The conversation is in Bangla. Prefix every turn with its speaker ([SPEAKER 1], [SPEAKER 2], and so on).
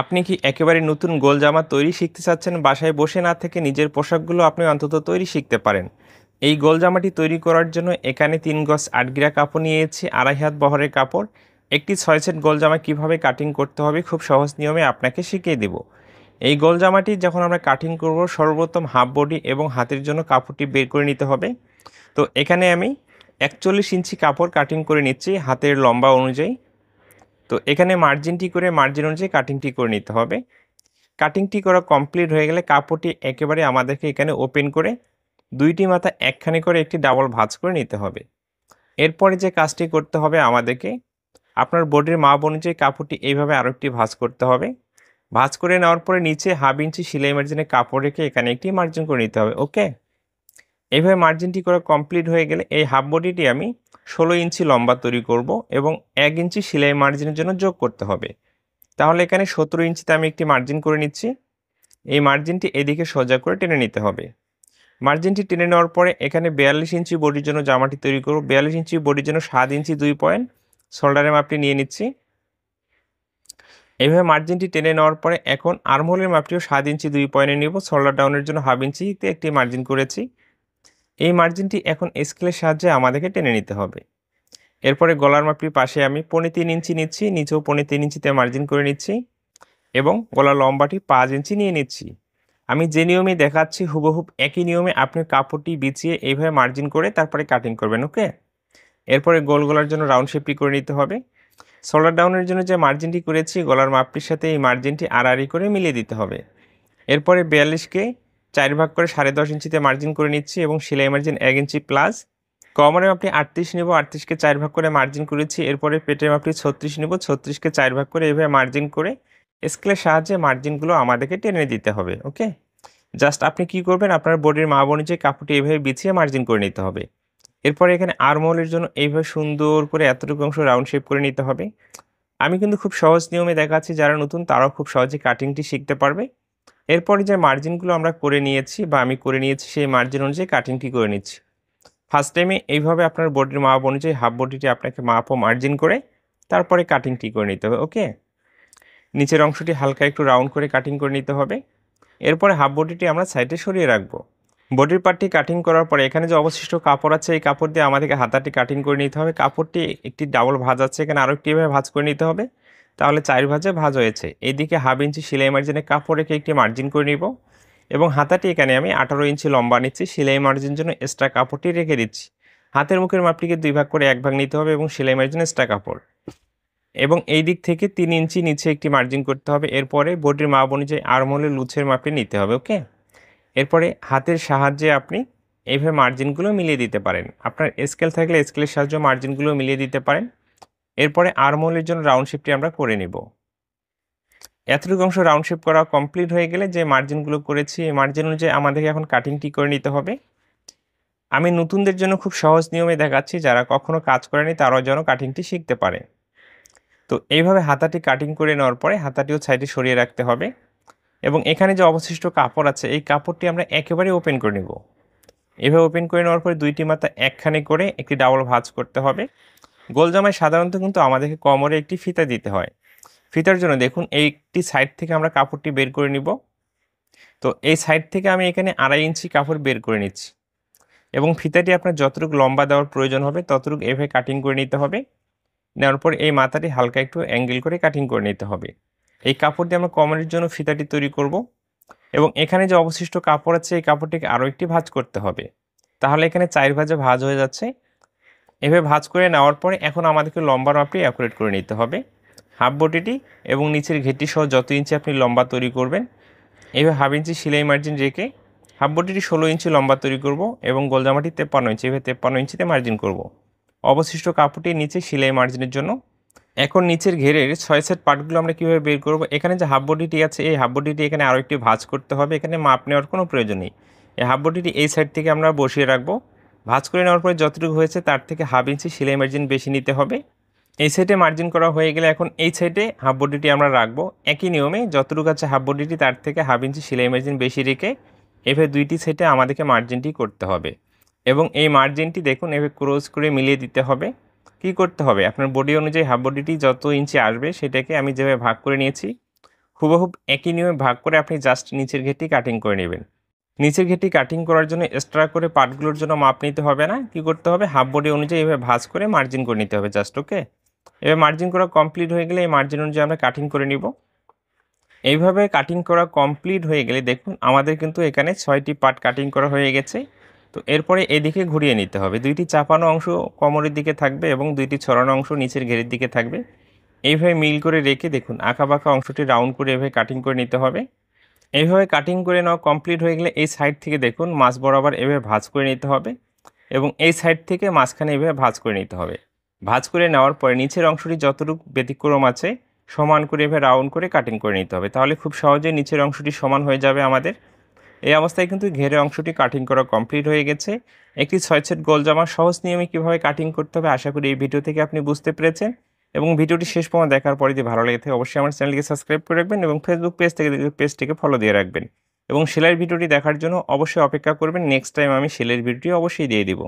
[SPEAKER 1] আপনি কি একেবারে নতুন গোল জামা তৈরি শিখতে চাচ্ছেন বাসায় বসে না থেকে নিজের পোশাকগুলো আপনি অন্তত তৈরি শিখতে পারেন এই গোল জামাটি তৈরি করার জন্য এখানে তিন গজ আটগিরা কাপড় নিয়েছি আড়াই হাত বহরের কাপড় একটি ছয় সেট গোল জামা কীভাবে কাটিং করতে হবে খুব সহজ নিয়মে আপনাকে শিখিয়ে দেব এই গোল জামাটি যখন আমরা কাটিং করব সর্বোত্তম হাফ বডি এবং হাতের জন্য কাপড়টি বের করে নিতে হবে তো এখানে আমি একচল্লিশ ইঞ্চি কাপড় কাটিং করে নিচ্ছি হাতের লম্বা অনুযায়ী তো এখানে মার্জিনটি করে মার্জিন অনুযায়ী কাটিংটি করে নিতে হবে কাটিংটি করা কমপ্লিট হয়ে গেলে কাপড়টি একেবারে আমাদেরকে এখানে ওপেন করে দুইটি মাথা একখানে করে একটি ডাবল ভাঁজ করে নিতে হবে এরপরে যে কাজটি করতে হবে আমাদেরকে আপনার বোর্ডের মাপ অনুযায়ী কাপড়টি এইভাবে আরও একটি ভাঁজ করতে হবে ভাঁজ করে নেওয়ার পরে নিচে হাফ ইঞ্চি সেলাই মার্জিনে কাপড় রেখে এখানে একটি মার্জিন করে নিতে হবে ওকে এইভাবে মার্জিনটি করা কমপ্লিট হয়ে গেলে এই হাফ বডিটি আমি ষোলো ইঞ্চি লম্বা তৈরি করব এবং এক ইঞ্চি সেলাই মার্জিনের জন্য যোগ করতে হবে তাহলে এখানে সতেরো ইঞ্চিতে আমি একটি মার্জিন করে নিচ্ছি এই মার্জিনটি এদিকে সোজা করে টেনে নিতে হবে মার্জিনটি টেনে নেওয়ার পরে এখানে বিয়াল্লিশ ইঞ্চি বডির জন্য জামাটি তৈরি করব বিয়াল্লিশ ইঞ্চি বডির জন্য সাত ইঞ্চি দুই পয়েন্ট শোল্ডারের মাপটি নিয়ে নিচ্ছি এইভাবে মার্জিনটি টেনে নেওয়ার পরে এখন আর্মহোলের মাপটিও সাত ইঞ্চি দুই পয়েন্টে নিব শোল্ডার ডাউনের জন্য হাফ ইঞ্চিতে একটি মার্জিন করেছি এই মার্জিনটি এখন স্কেলের সাহায্যে আমাদেরকে টেনে নিতে হবে এরপরে গলার মাপটির পাশে আমি পনেরো তিন ইঞ্চি নিচ্ছি নিচেও পনেরো তিন ইঞ্চিতে মার্জিন করে নিচ্ছি এবং গলার লম্বাটি পাঁচ ইঞ্চি নিয়ে নিচ্ছি আমি যে নিয়মে দেখাচ্ছি হুবহুব একই নিয়মে আপনি কাপড়টি বিছিয়ে এইভাবে মার্জিন করে তারপরে কাটিং করবেন ওকে এরপরে গোল গলার জন্য রাউন্ড শেপটি করে নিতে হবে শোল্ডার ডাউনের জন্য যে মার্জিনটি করেছি গলার মাপটির সাথে এই মার্জিনটি আড়াআড়ি করে মিলিয়ে দিতে হবে এরপরে বিয়াল্লিশকে চার ভাগ করে সাড়ে দশ ইঞ্চিতে মার্জিন করে নিচ্ছি এবং সেলাই মার্জিন এক ইঞ্চি প্লাস কমারে আপনি আটত্রিশ নেব আটত্রিশকে চার ভাগ করে মার্জিন করেছি এরপরে পেটের মাপটি ছত্রিশ নেব ছত্রিশকে চার ভাগ করে এভাবে মার্জিন করে স্কেলের সাহায্যে মার্জিনগুলো আমাদেরকে টেনে দিতে হবে ওকে জাস্ট আপনি কি করবেন আপনার বডির মাপ অনুযায়ী কাপড়টি এভাবে বিছিয়ে মার্জিন করে নিতে হবে এরপরে এখানে আরমোলের জন্য এইভাবে সুন্দর করে এতটুকু অংশ রাউন্ড শেপ করে নিতে হবে আমি কিন্তু খুব সহজ নিয়মে দেখাচ্ছি যারা নতুন তারাও খুব সহজে কাটিংটি শিখতে পারবে এরপরে যে মার্জিনগুলো আমরা করে নিয়েছি বা আমি করে নিয়েছি সেই মার্জিন অনুযায়ী কাটিংটি করে নিচ্ছি ফার্স্ট টাইমে এইভাবে আপনার বডির মাপ অনুযায়ী হাফ বডিটি আপনাকে মাপ ও মার্জিন করে তারপরে কাটিংটি করে নিতে হবে ওকে নিচের অংশটি হালকা একটু রাউন্ড করে কাটিং করে নিতে হবে এরপরে হাফ বডিটি আমরা সাইডে সরিয়ে রাখবো বডির পার্টটি কাটিং করার পরে এখানে যে অবশিষ্ট কাপড় আছে এই কাপড় দিয়ে আমাদেরকে হাতাটি কাটিং করে নিতে হবে কাপড়টি একটি ডাবল ভাজ আছে এখানে আরও একটি এভাবে ভাজ করে নিতে হবে তাহলে চার ভাজে ভাজ হয়েছে এদিকে হাফ ইঞ্চি সেলাই মার্জিনে কাপড় রেখে একটি মার্জিন করে নিব এবং হাতাটি এখানে আমি আঠারো ইঞ্চি লম্বা নিচ্ছি সেলাই মার্জিন জন্য এক্সট্রা কাপড়টি রেখে দিচ্ছি হাতের মুখের মাপটিকে দুই ভাগ করে এক ভাগ নিতে হবে এবং সেলাই মার্জিন এক্সট্রা কাপড় এবং এই দিক থেকে তিন ইঞ্চি নিচে একটি মার্জিন করতে হবে এরপরে বডির মাপ অনুযায়ী আর্মহলে লুচের মাপটি নিতে হবে ওকে এরপরে হাতের সাহায্যে আপনি এইভাবে মার্জিনগুলো মিলিয়ে দিতে পারেন আপনার স্কেল থাকলে স্কেলের সাহায্যে মার্জিনগুলো মিলিয়ে দিতে পারেন এরপরে আর্মহোলের জন্য রাউন্ড শেপটি আমরা করে নিব এতটুকু অংশ রাউন্ড শেপ করা কমপ্লিট হয়ে গেলে যে মার্জিনগুলো করেছি এই মার্জিন অনুযায়ী আমাদেরকে এখন কাটিংটি করে নিতে হবে আমি নতুনদের জন্য খুব সহজ নিয়মে দেখাচ্ছি যারা কখনো কাজ করেনি তারাও যেন কাটিংটি শিখতে পারে তো এইভাবে হাতাটি কাটিং করে নেওয়ার পরে হাতাটিও সাইডে সরিয়ে রাখতে হবে এবং এখানে যে অবশিষ্ট কাপড় আছে এই কাপড়টি আমরা একেবারে ওপেন করে নেব এভাবে ওপেন করে নেওয়ার পরে দুইটি মাথা একখানে করে একটি ডাবল ভাঁজ করতে হবে গোল সাধারণত কিন্তু আমাদেরকে কমরে একটি ফিতা দিতে হয় ফিতার জন্য দেখুন একটি সাইড থেকে আমরা কাপড়টি বের করে নিব তো এই সাইড থেকে আমি এখানে আড়াই ইঞ্চি কাপড় বের করে নিচ্ছি এবং ফিতাটি আপনার যতটুকু লম্বা দেওয়ার প্রয়োজন হবে ততটুকু এভাবে কাটিং করে নিতে হবে নেওয়ার পর এই মাথাটি হালকা একটু অ্যাঙ্গেল করে কাটিং করে নিতে হবে এই কাপড় দিয়ে আমরা কমরের জন্য ফিতাটি তৈরি করব এবং এখানে যে অবশিষ্ট কাপড় আছে এই কাপড়টিকে আরও একটি ভাজ করতে হবে তাহলে এখানে চার ভাজে ভাজ হয়ে যাচ্ছে এভাবে ভাজ করে নেওয়ার পরে এখন আমাদেরকে লম্বা মাপটি অ্যাকুরেট করে নিতে হবে হাফ বটিটি এবং নিচের ঘেটটি সহ যত ইঞ্চি আপনি লম্বা তৈরি করবেন এভাবে হাফ ইঞ্চি সেলাই মার্জিন রেখে হাফ বটিটি ষোলো ইঞ্চি লম্বা তৈরি করব এবং গোলজামাটি তেপ্পান্ন ইঞ্চি এভাবে তেপ্পান্ন ইঞ্চিতে মার্জিন করব অবশিষ্ট কাপড়টি নিচে সেলাই মার্জিনের জন্য এখন নিচের ঘেরের ছয় সেট পার্টগুলো আমরা কীভাবে বের করব এখানে যে হাফ বডিটি আছে এই হাফ বডিটি এখানে আরও একটি ভাঁজ করতে হবে এখানে মাপ নেওয়ার কোনো প্রয়োজন নেই এই হাফ বডিটি এই সাইড থেকে আমরা বসিয়ে রাখবো ভাঁজ করে নেওয়ার পরে যতটুকু হয়েছে তার থেকে হাফ ইঞ্চি সেলাই মার্জিন বেশি নিতে হবে এই সাইডে মার্জিন করা হয়ে গেলে এখন এই সাইডে হাফ বডিটি আমরা রাখবো একই নিয়মে যতটুকু আছে হাফ বডিটি তার থেকে হাফ ইঞ্চি সেলাই মার্জিন বেশি রেখে এভাবে দুইটি সাইডে আমাদেরকে মার্জিনটি করতে হবে এবং এই মার্জিনটি দেখুন এভাবে ক্রোজ করে মিলিয়ে দিতে হবে কি করতে হবে আপনার বডি অনুযায়ী হাফ বডিটি যত ইঞ্চি আসবে সেটাকে আমি যেভাবে ভাগ করে নিয়েছি হুবহুব একই নিয়মে ভাগ করে আপনি জাস্ট নিচের ঘেরটি কাটিং করে নেবেন নিচের ঘেটি কাটিং করার জন্য এক্সট্রা করে পার্টগুলোর জন্য মাপ নিতে হবে না কি করতে হবে হাফ বডি অনুযায়ী এভাবে ভাজ করে মার্জিন করে নিতে হবে জাস্ট ওকে এবার মার্জিন করা কমপ্লিট হয়ে গেলে এই মার্জিন অনুযায়ী আমরা কাটিং করে নিব এইভাবে কাটিং করা কমপ্লিট হয়ে গেলে দেখুন আমাদের কিন্তু এখানে ছয়টি পার্ট কাটিং করা হয়ে গেছে তো এরপরে এদিকে ঘুরিয়ে নিতে হবে দুইটি চাপানো অংশ কোমরের দিকে থাকবে এবং দুইটি ছড়ানো অংশ নিচের ঘেরের দিকে থাকবে এইভাবে মিল করে রেখে দেখুন আঁকা বাঁকা অংশটি রাউন্ড করে এভাবে কাটিং করে নিতে হবে এইভাবে কাটিং করে নেওয়া কমপ্লিট হয়ে গেলে এই সাইড থেকে দেখুন মাছ বরাবর এভাবে ভাজ করে নিতে হবে এবং এই সাইড থেকে মাঝখানে এভাবে ভাজ করে নিতে হবে ভাজ করে নেওয়ার পরে নিচের অংশটি যতটুকু ব্যতিক্রম আছে সমান করে এভাবে রাউন্ড করে কাটিং করে নিতে হবে তাহলে খুব সহজেই নিচের অংশটি সমান হয়ে যাবে আমাদের এই অবস্থায় কিন্তু ঘেরে অংশটি কাটিং করা কমপ্লিট হয়ে গেছে একটি ছয় ছেট গোল জামা সহজ নিয়মে কীভাবে কাটিং করতে হবে আশা করি এই ভিডিও থেকে আপনি বুঝতে পেরেছেন এবং ভিডিওটি শেষ পর্যন্ত দেখার পরে যদি ভালো লেগে থাকে অবশ্যই আমার চ্যানেলটিকে সাবস্ক্রাইব করে রাখবেন এবং ফেসবুক পেজ থেকে পেজটিকে ফলো দিয়ে রাখবেন এবং সেলাইয়ের ভিডিওটি দেখার জন্য অবশ্যই অপেক্ষা করবেন নেক্সট টাইম আমি সেলাইয়ের ভিডিওটি অবশ্যই দিয়ে দেবো